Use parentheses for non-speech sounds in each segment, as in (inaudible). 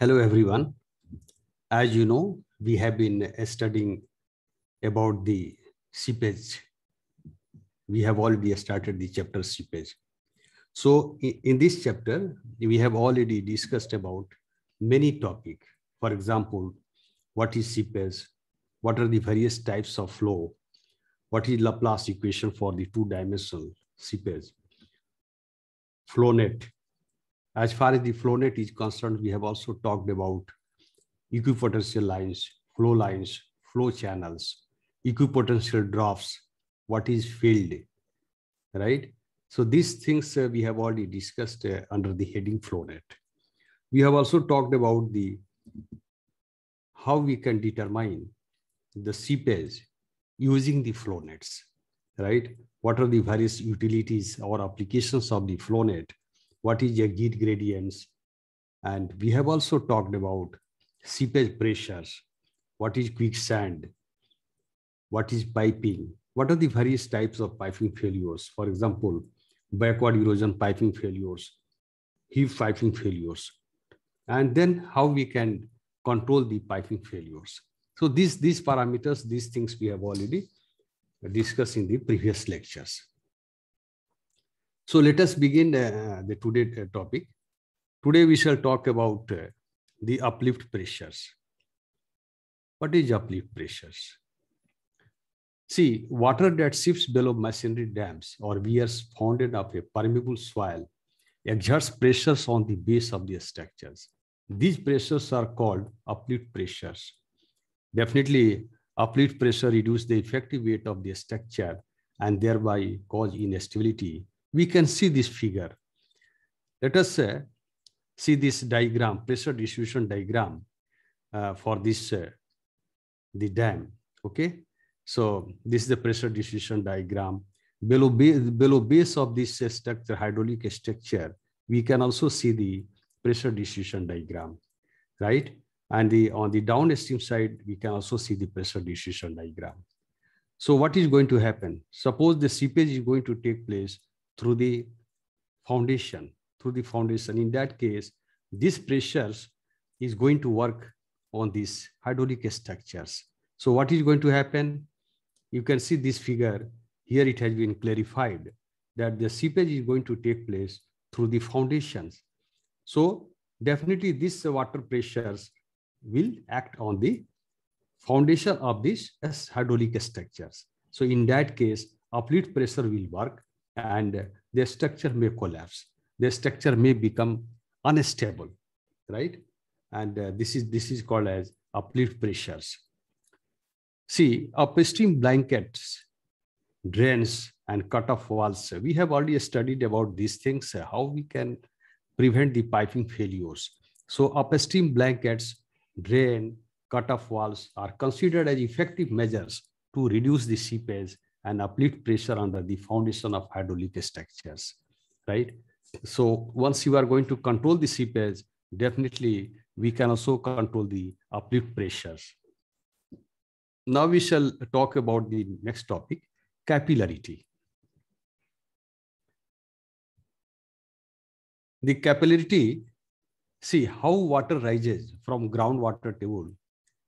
Hello, everyone. As you know, we have been uh, studying about the seepage. We have already started the chapter seepage. So in this chapter, we have already discussed about many topics. For example, what is seepage? What are the various types of flow? What is Laplace equation for the two-dimensional seepage? Flow net, as far as the flow net is concerned, we have also talked about equipotential lines, flow lines, flow channels, equipotential drops, what is filled, right? So these things uh, we have already discussed uh, under the heading flow net. We have also talked about the how we can determine the seepage using the flow nets, right? What are the various utilities or applications of the flow net what is a geot gradients. And we have also talked about seepage pressures, what is quicksand, what is piping, what are the various types of piping failures. For example, backward erosion piping failures, heave piping failures, and then how we can control the piping failures. So these, these parameters, these things we have already discussed in the previous lectures. So let us begin uh, the today uh, topic. Today we shall talk about uh, the uplift pressures. What is uplift pressures? See, water that seeps below masonry dams or weirs founded of a permeable soil exerts pressures on the base of the structures. These pressures are called uplift pressures. Definitely, uplift pressure reduces the effective weight of the structure and thereby cause instability we can see this figure. Let us uh, see this diagram, pressure distribution diagram uh, for this, uh, the dam, okay? So this is the pressure distribution diagram. Below, base, below base of this uh, structure, hydraulic structure, we can also see the pressure distribution diagram, right? And the, on the downstream side, we can also see the pressure distribution diagram. So what is going to happen? Suppose the seepage is going to take place through the foundation, through the foundation. In that case, this pressure is going to work on these hydraulic structures. So what is going to happen? You can see this figure. Here it has been clarified that the seepage is going to take place through the foundations. So definitely this water pressures will act on the foundation of these hydraulic structures. So in that case, uplift pressure will work and their structure may collapse. Their structure may become unstable, right? And uh, this is this is called as uplift pressures. See, upstream blankets, drains, and cut-off walls. We have already studied about these things, how we can prevent the piping failures. So upstream blankets, drain, cut-off walls are considered as effective measures to reduce the seepage and uplift pressure under the foundation of hydraulic structures, right? So once you are going to control the seepage, definitely we can also control the uplift pressures. Now we shall talk about the next topic, capillarity. The capillarity, see how water rises from groundwater table.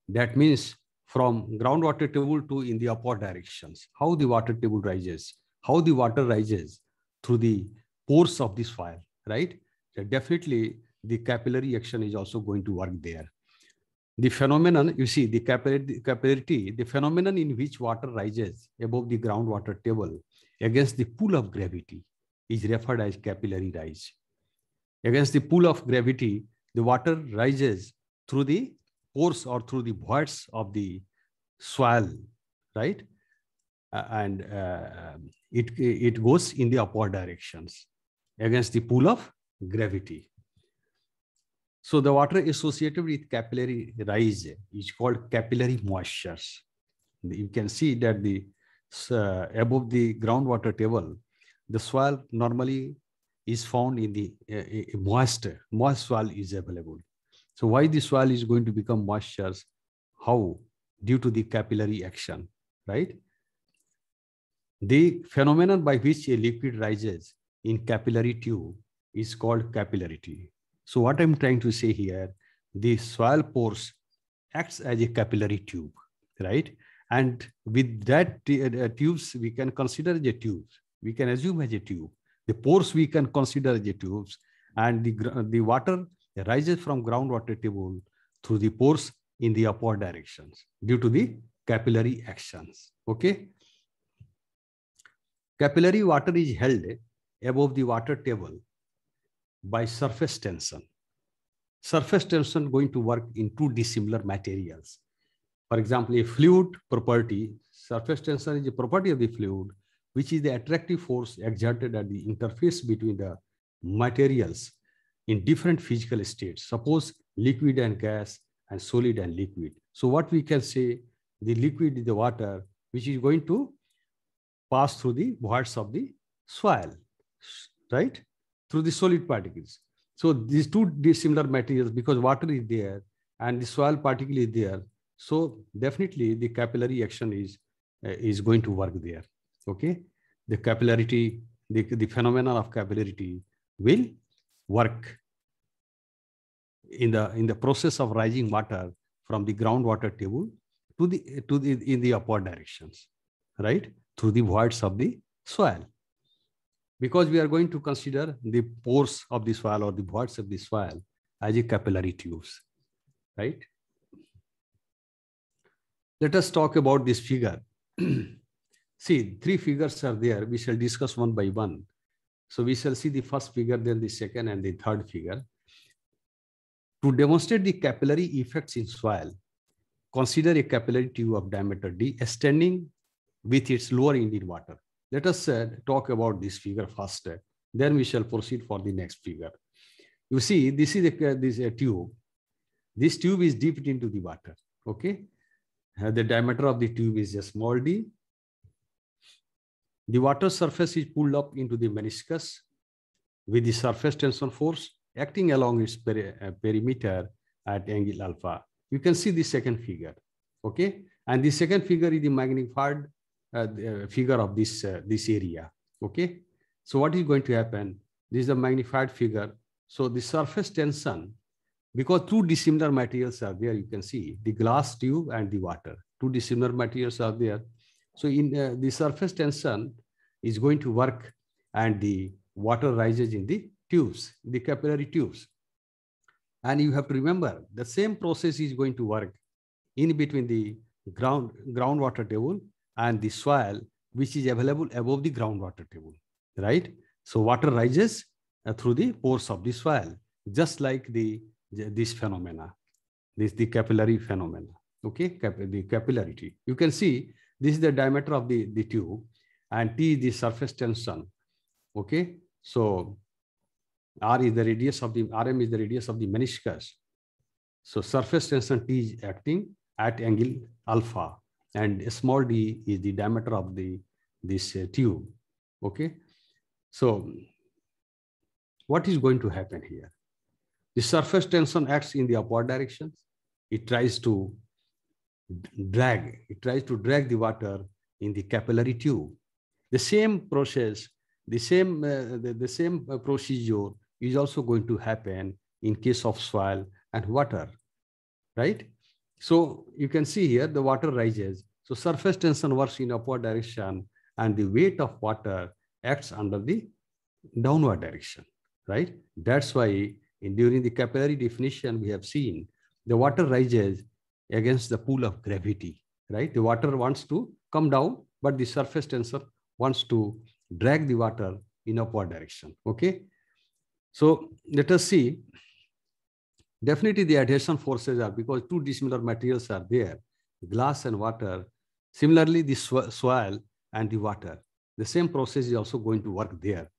That means from groundwater table to in the upward directions, how the water table rises, how the water rises through the pores of this fire, right? So definitely the capillary action is also going to work there. The phenomenon, you see, the capillarity, the phenomenon in which water rises above the groundwater table against the pull of gravity is referred as capillary rise. Against the pull of gravity, the water rises through the pores or through the voids of the soil, right? Uh, and uh, it, it goes in the upward directions against the pull of gravity. So the water associated with capillary rise is called capillary moistures. You can see that the uh, above the groundwater table, the soil normally is found in the uh, uh moist, moist soil is available. So why the soil is going to become moisture? How? Due to the capillary action, right? The phenomenon by which a liquid rises in capillary tube is called capillarity. So what I'm trying to say here, the soil pores acts as a capillary tube, right? And with that uh, tubes, we can consider the tubes. We can assume as a tube. The pores we can consider as a tubes. And the, the water rises from groundwater table through the pores in the upward directions due to the capillary actions. Okay. Capillary water is held above the water table by surface tension. Surface tension going to work in two dissimilar materials. For example, a fluid property, surface tension is a property of the fluid, which is the attractive force exerted at the interface between the materials in different physical states. Suppose liquid and gas and solid and liquid. So what we can say, the liquid is the water, which is going to pass through the voids of the soil, right? Through the solid particles. So these two dissimilar materials, because water is there and the soil particle is there. So definitely the capillary action is, uh, is going to work there. Okay. The capillarity, the, the phenomenon of capillarity will work in the in the process of rising water from the groundwater table to the to the in the upward directions right through the voids of the soil because we are going to consider the pores of the soil or the voids of the soil as a capillary tubes right let us talk about this figure (clears throat) see three figures are there we shall discuss one by one so we shall see the first figure, then the second and the third figure. To demonstrate the capillary effects in soil, consider a capillary tube of diameter D extending with its lower end in water. Let us uh, talk about this figure first. Uh, then we shall proceed for the next figure. You see, this is a, uh, this a tube. This tube is dipped into the water. Okay. Uh, the diameter of the tube is a small d the water surface is pulled up into the meniscus with the surface tension force acting along its peri uh, perimeter at angle alpha. You can see the second figure, okay? And the second figure is the magnified uh, uh, figure of this, uh, this area, okay? So what is going to happen? This is a magnified figure. So the surface tension, because two dissimilar materials are there, you can see the glass tube and the water. Two dissimilar materials are there. So in uh, the surface tension is going to work and the water rises in the tubes, the capillary tubes. And you have to remember the same process is going to work in between the ground groundwater table and the soil, which is available above the groundwater table, right? So water rises uh, through the pores of the soil, just like the this phenomena, this the capillary phenomena, okay, Cap the capillarity. You can see this is the diameter of the, the tube and T is the surface tension. Okay. So R is the radius of the, RM is the radius of the meniscus. So surface tension T is acting at angle alpha and small d is the diameter of the this uh, tube. Okay. So what is going to happen here? The surface tension acts in the upward direction. It tries to drag. It tries to drag the water in the capillary tube. The same process, the same, uh, the, the, same uh, procedure is also going to happen in case of soil and water, right? So you can see here the water rises. So surface tension works in upward direction and the weight of water acts under the downward direction, right? That's why in, during the capillary definition we have seen the water rises against the pull of gravity, right? The water wants to come down, but the surface tensor wants to drag the water in upward direction, okay? So let us see. Definitely the adhesion forces are because two dissimilar materials are there, glass and water. Similarly, the sw soil and the water. The same process is also going to work there.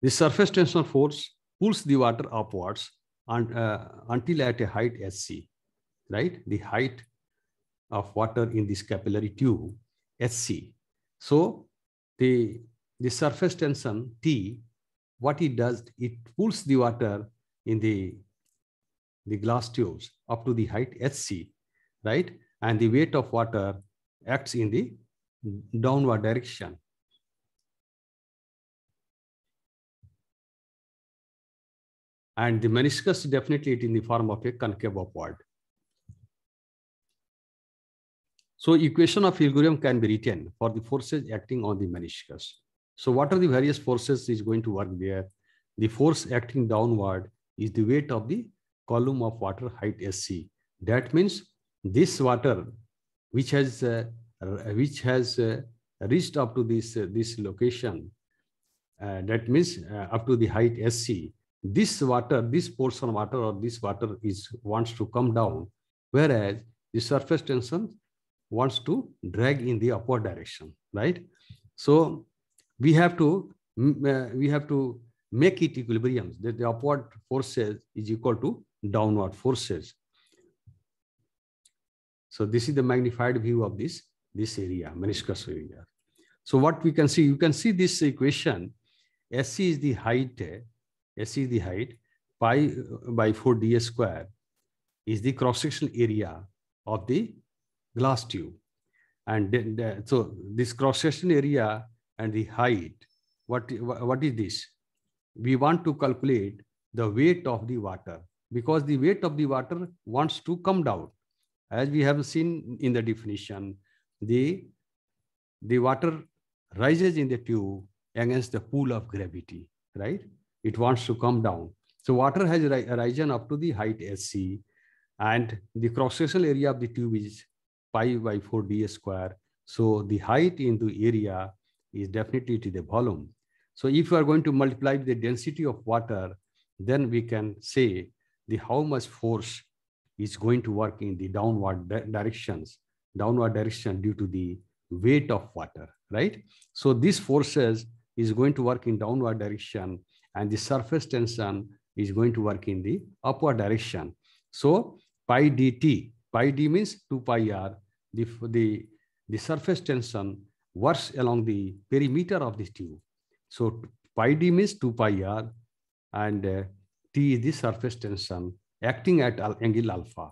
The surface tension force pulls the water upwards un, uh, until at a height sc, right? The height of water in this capillary tube sc. So the, the surface tension T, what it does, it pulls the water in the, the glass tubes up to the height hc, right? And the weight of water acts in the downward direction and the meniscus definitely it in the form of a concave upward. So equation of equilibrium can be written for the forces acting on the meniscus. So what are the various forces is going to work there? The force acting downward is the weight of the column of water height SC. That means this water which has uh, which has uh, reached up to this uh, this location uh, that means uh, up to the height SC this water, this portion of water or this water is wants to come down, whereas the surface tension wants to drag in the upward direction, right? So we have to uh, we have to make it equilibrium that the upward forces is equal to downward forces. So this is the magnified view of this this area, meniscus area. So what we can see, you can see this equation. SC is the height s is the height, pi uh, by 4 ds square is the cross-sectional area of the glass tube. And then, so this cross-sectional area and the height, what, what is this? We want to calculate the weight of the water because the weight of the water wants to come down. As we have seen in the definition, the, the water rises in the tube against the pull of gravity, right? it wants to come down. So water has risen up to the height SC and the cross-sectional area of the tube is pi by 4 d square. So the height into area is definitely to the volume. So if you are going to multiply the density of water, then we can say the how much force is going to work in the downward di directions, downward direction due to the weight of water, right? So these forces is going to work in downward direction and the surface tension is going to work in the upward direction. So pi dt, pi d means 2 pi r, the, the, the surface tension works along the perimeter of this tube. So pi d means 2 pi r and uh, t is the surface tension acting at angle alpha.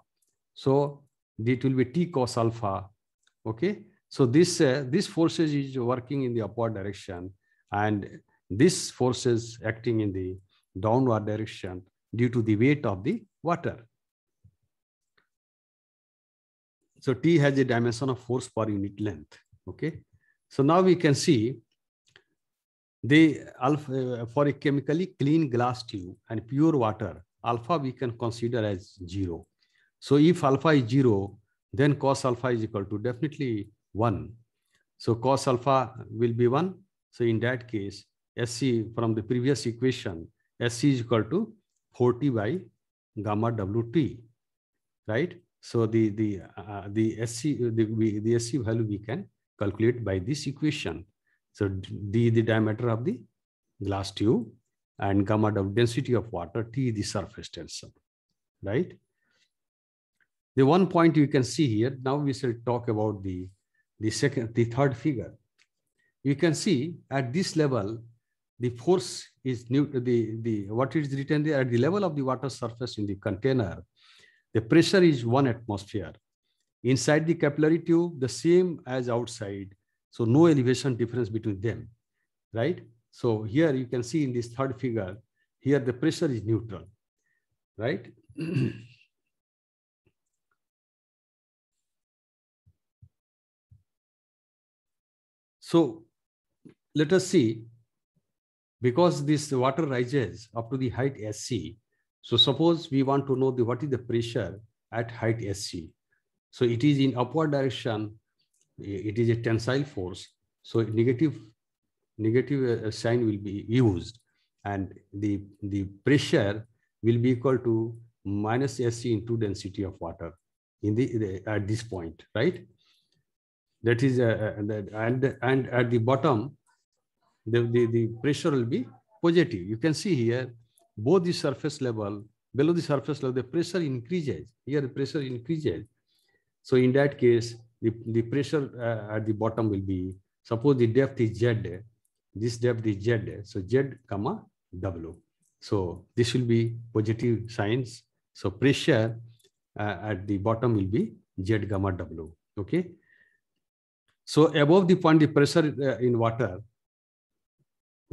So it will be t cos alpha. Okay. So this, uh, this forces is working in the upward direction and this forces acting in the downward direction due to the weight of the water. So T has a dimension of force per unit length. Okay. So now we can see the alpha for a chemically clean glass tube and pure water, alpha we can consider as zero. So if alpha is zero, then cos alpha is equal to definitely one. So cos alpha will be one. So in that case, Sc from the previous equation, Sc is equal to 40 by gamma Wt, right? So the the uh, the Sc the, the Sc value we can calculate by this equation. So d the diameter of the glass tube and gamma W density of water, T the surface tension, right? The one point you can see here, now we shall talk about the, the second, the third figure. You can see at this level, the force is new, the, the, what is written there at the level of the water surface in the container, the pressure is one atmosphere. Inside the capillary tube, the same as outside. So no elevation difference between them, right? So here you can see in this third figure, here the pressure is neutral, right? (clears throat) so let us see because this water rises up to the height SC. So suppose we want to know the, what is the pressure at height SC. So it is in upward direction. It is a tensile force. So negative, negative uh, sign will be used. And the, the pressure will be equal to minus SC into density of water in the, the at this point, right? That is, uh, uh and, and at the bottom, the, the, the pressure will be positive. You can see here, both the surface level, below the surface level, the pressure increases. Here the pressure increases. So in that case, the, the pressure uh, at the bottom will be, suppose the depth is Z, this depth is Z, so Z comma W. So this will be positive signs. So pressure uh, at the bottom will be Z gamma W, okay? So above the point, the pressure uh, in water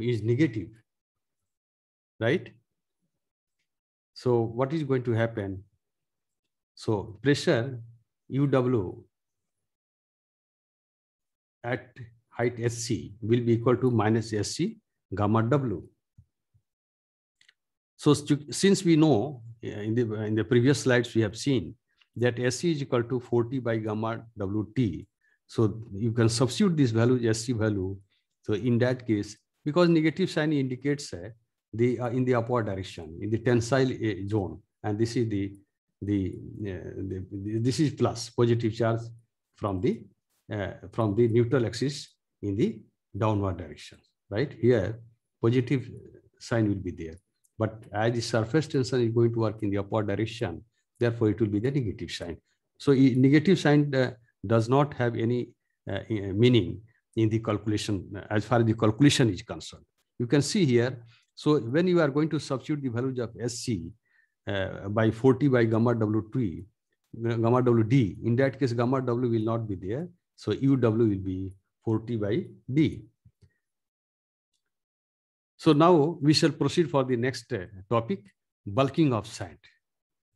is negative, right? So what is going to happen? So pressure UW at height SC will be equal to minus SC gamma W. So since we know uh, in the, in the previous slides we have seen that SC is equal to 40 by gamma WT. So you can substitute this value SC value. So in that case, because negative sign indicates uh, the uh, in the upward direction in the tensile eh, zone and this is the the, eh, the, the, this is plus positive charge from the from the neutral axis in the downward direction right here positive sign will be there but as the surface tension is going to work in the upward direction therefore it will be the negative sign so negative sign does not have any meaning in the calculation, as far as the calculation is concerned. You can see here, so when you are going to substitute the values of SC uh, by 40 by gamma W3, uh, gamma WD, in that case, gamma W will not be there. So UW will be 40 by D. So now we shall proceed for the next uh, topic, bulking of sand.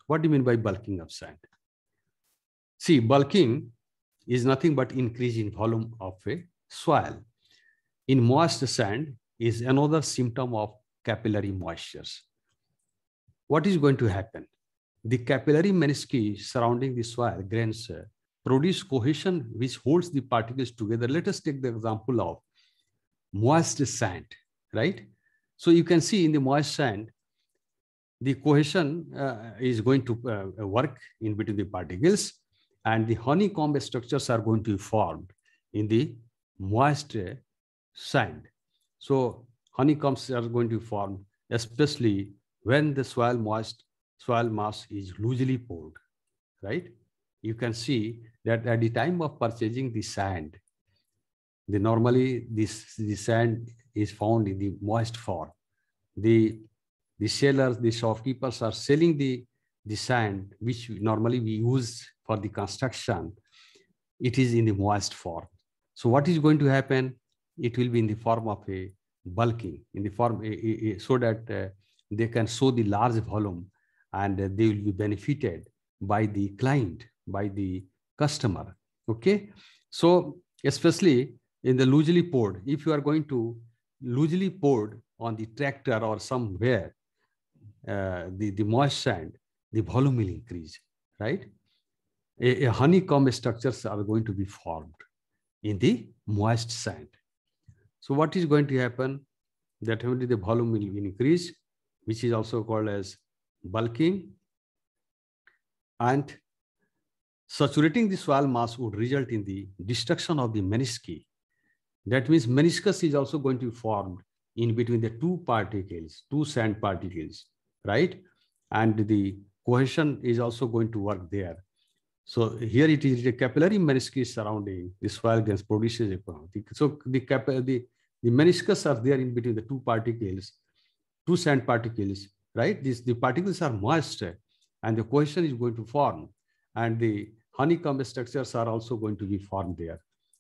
What do you mean by bulking of sand? See, bulking is nothing but increase in volume of a soil. In moist sand is another symptom of capillary moistures. What is going to happen? The capillary menisci surrounding the soil grains uh, produce cohesion which holds the particles together. Let us take the example of moist sand, right? So you can see in the moist sand, the cohesion uh, is going to uh, work in between the particles and the honeycomb structures are going to be formed in the moist sand. So honeycombs are going to form, especially when the soil moist soil mass is loosely poured, right? You can see that at the time of purchasing the sand, the normally this the sand is found in the moist form. The the sellers, the shopkeepers are selling the the sand which normally we use for the construction. It is in the moist form. So what is going to happen? It will be in the form of a bulking, in the form a, a, a, so that uh, they can show the large volume and uh, they will be benefited by the client, by the customer. Okay. So especially in the loosely poured, if you are going to loosely poured on the tractor or somewhere, uh, the, the moist sand, the volume will increase, right? A, a honeycomb structures are going to be formed in the moist sand. So what is going to happen? Definitely the volume will increase, which is also called as bulking. And saturating the soil mass would result in the destruction of the meniscus. That means meniscus is also going to be formed in between the two particles, two sand particles, right? And the cohesion is also going to work there. So here it is the capillary meniscus surrounding this the against produces a So the, cap the, the meniscus are there in between the two particles, two sand particles, right? These, the particles are moist and the cohesion is going to form and the honeycomb structures are also going to be formed there.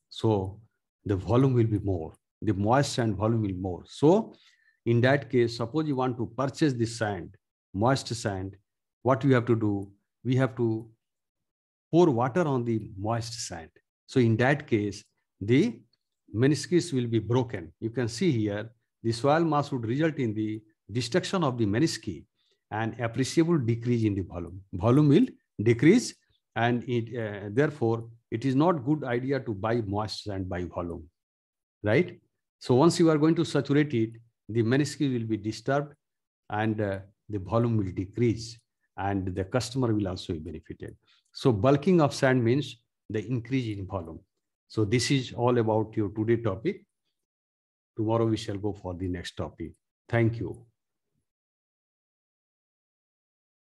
So the volume will be more, the moist sand volume will be more. So in that case, suppose you want to purchase this sand, moist sand, what you have to do? We have to pour water on the moist sand. So in that case, the meniscus will be broken. You can see here, the soil mass would result in the destruction of the meniscus and appreciable decrease in the volume. Volume will decrease and it, uh, therefore it is not good idea to buy moist sand by volume, right? So once you are going to saturate it, the meniscus will be disturbed and uh, the volume will decrease and the customer will also be benefited. So bulking of sand means the increase in volume. So this is all about your today topic. Tomorrow we shall go for the next topic. Thank you.